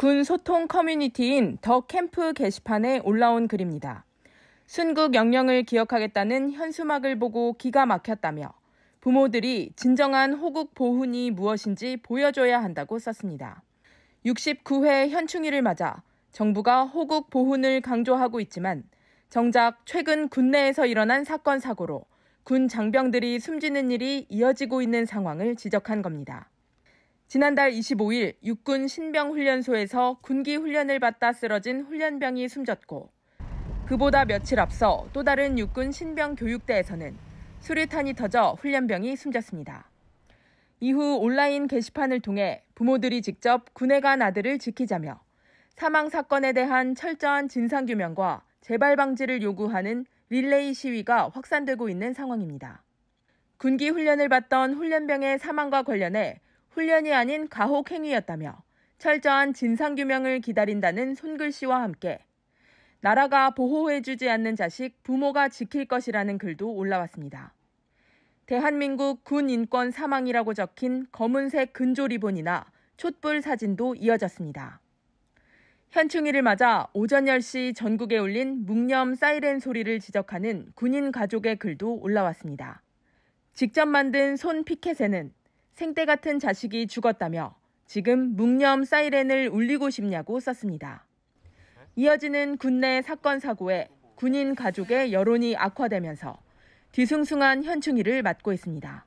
군 소통 커뮤니티인 더 캠프 게시판에 올라온 글입니다. 순국 영령을 기억하겠다는 현수막을 보고 기가 막혔다며 부모들이 진정한 호국 보훈이 무엇인지 보여줘야 한다고 썼습니다. 69회 현충일을 맞아 정부가 호국 보훈을 강조하고 있지만 정작 최근 군내에서 일어난 사건 사고로 군 장병들이 숨지는 일이 이어지고 있는 상황을 지적한 겁니다. 지난달 25일 육군 신병훈련소에서 군기 훈련을 받다 쓰러진 훈련병이 숨졌고 그보다 며칠 앞서 또 다른 육군 신병 교육대에서는 수류탄이 터져 훈련병이 숨졌습니다. 이후 온라인 게시판을 통해 부모들이 직접 군에 간 아들을 지키자며 사망 사건에 대한 철저한 진상규명과 재발 방지를 요구하는 릴레이 시위가 확산되고 있는 상황입니다. 군기 훈련을 받던 훈련병의 사망과 관련해 훈련이 아닌 가혹 행위였다며 철저한 진상규명을 기다린다는 손글씨와 함께 나라가 보호해주지 않는 자식 부모가 지킬 것이라는 글도 올라왔습니다. 대한민국 군 인권 사망이라고 적힌 검은색 근조 리본이나 촛불 사진도 이어졌습니다. 현충일을 맞아 오전 10시 전국에 울린 묵념 사이렌 소리를 지적하는 군인 가족의 글도 올라왔습니다. 직접 만든 손 피켓에는 생떼 같은 자식이 죽었다며 지금 묵념 사이렌을 울리고 싶냐고 썼습니다. 이어지는 군내 사건 사고에 군인 가족의 여론이 악화되면서 뒤숭숭한 현충일을 맞고 있습니다.